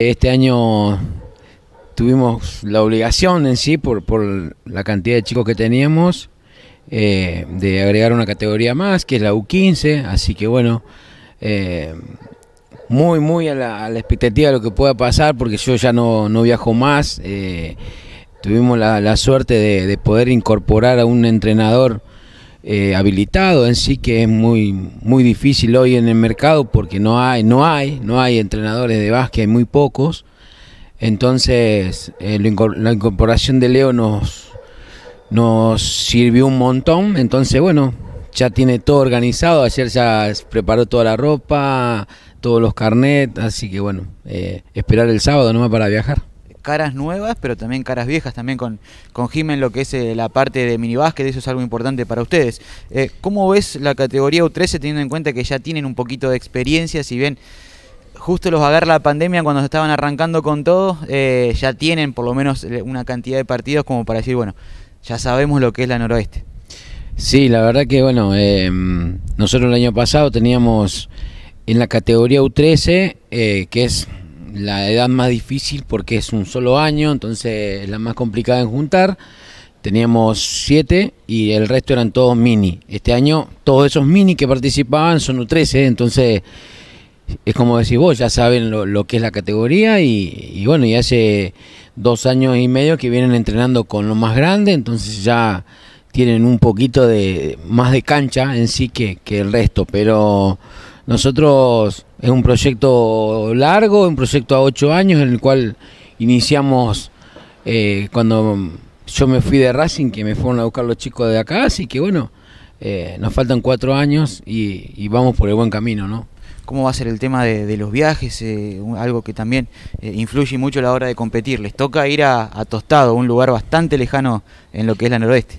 Este año tuvimos la obligación en sí, por, la cantidad de chicos que teníamos, eh, de agregar una categoría más, que es la U15, así que bueno, eh, muy, muy a la, expectativa de lo que pueda pasar, porque yo ya no, viajo más. Eh, tuvimos la, suerte de, poder incorporar a un entrenador eh, habilitado en sí que es muy muy difícil hoy en el mercado porque no hay no hay no hay entrenadores de básquet hay muy pocos entonces eh, la incorporación de Leo nos nos sirvió un montón entonces bueno ya tiene todo organizado ayer ya preparó toda la ropa todos los carnets así que bueno eh, esperar el sábado nomás para viajar caras nuevas, pero también caras viejas, también con, con Jimen, lo que es eh, la parte de minibásquet, eso es algo importante para ustedes. Eh, ¿Cómo ves la categoría U13 teniendo en cuenta que ya tienen un poquito de experiencia, si bien justo los agarra la pandemia cuando se estaban arrancando con todo, eh, ya tienen por lo menos una cantidad de partidos como para decir, bueno, ya sabemos lo que es la noroeste? Sí, la verdad que bueno, nosotros el año pasado teníamos en la categoría U13, que es la edad más difícil porque es un solo año, entonces es la más complicada en juntar. Teníamos siete y el resto eran todos mini. Este año todos esos mini que participaban son U13, entonces es como decís vos, ya saben lo, que es la categoría y, bueno, y hace dos años y medio que vienen entrenando con lo más grande, entonces ya tienen un poquito de más de cancha en sí que, que el resto, pero nosotros es un proyecto largo, un proyecto a ocho años en el cual iniciamos eh, cuando yo me fui de Racing, que me fueron a buscar los chicos de acá, así que bueno, eh, nos faltan cuatro años y, vamos por el buen camino, ¿no? ¿Cómo va a ser el tema de, los viajes? Eh, algo que también influye mucho a la hora de competir. Les toca ir a, Tostado, un lugar bastante lejano en lo que es la noroeste.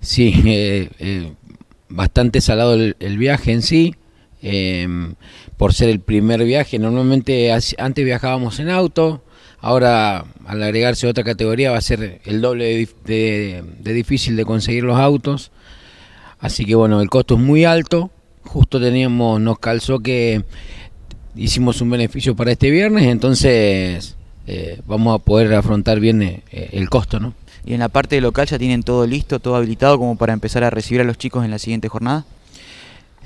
Sí, bastante salado el viaje en sí Em, por ser el primer viaje. Normalmente antes viajábamos en auto, ahora al agregarse otra categoría va a ser el doble de, difícil de conseguir los autos. Así que bueno, el costo es muy alto. Justo teníamos, nos calzó que hicimos un beneficio para este viernes, entonces eh, vamos a poder afrontar bien eh, el costo, ¿no? Y en la parte local ya tienen todo listo, todo habilitado como para empezar a recibir a los chicos en la siguiente jornada.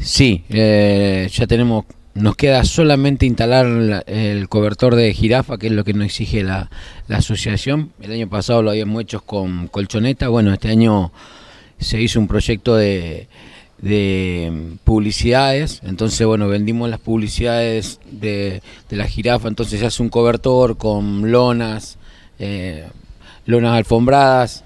Sí, eh, ya tenemos, nos queda solamente instalar el cobertor de jirafa, que es lo que nos exige la, la, asociación. El año pasado lo habíamos hecho con colchoneta, bueno, este año se hizo un proyecto de, de publicidades, entonces bueno, vendimos las publicidades de, de, la jirafa, entonces se hace un cobertor con lonas, eh, lonas alfombradas,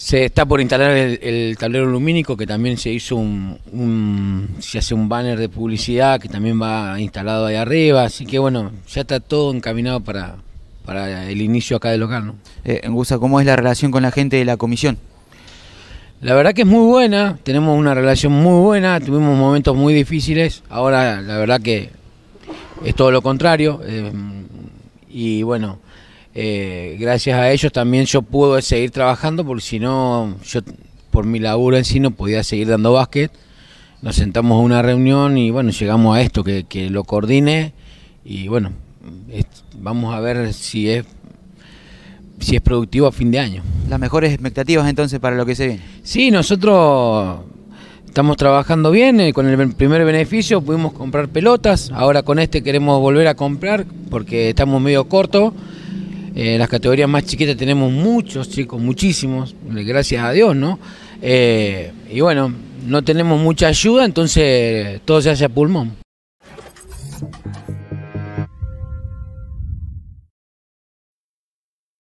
se está por instalar el, tablero lumínico que también se hizo un, se hace un banner de publicidad que también va instalado ahí arriba, así que bueno, ya está todo encaminado para, para el inicio acá del local. ¿no? Eh, ¿cómo es la relación con la gente de la comisión? La verdad que es muy buena, tenemos una relación muy buena, tuvimos momentos muy difíciles, ahora la verdad que es todo lo contrario eh, y bueno eh, gracias a ellos también yo puedo seguir trabajando porque si no, yo por mi labor en sí no podía seguir dando básquet. Nos sentamos a una reunión y bueno, llegamos a esto, que, lo coordine y bueno, vamos a ver si es si es productivo a fin de año. Las mejores expectativas entonces para lo que se viene. Sí, nosotros estamos trabajando bien, eh, con el primer beneficio pudimos comprar pelotas, ahora con este queremos volver a comprar porque estamos medio cortos en eh, las categorías más chiquitas tenemos muchos chicos, muchísimos, eh, gracias a Dios, ¿no? Eh, y bueno, no tenemos mucha ayuda, entonces todo se hace a pulmón.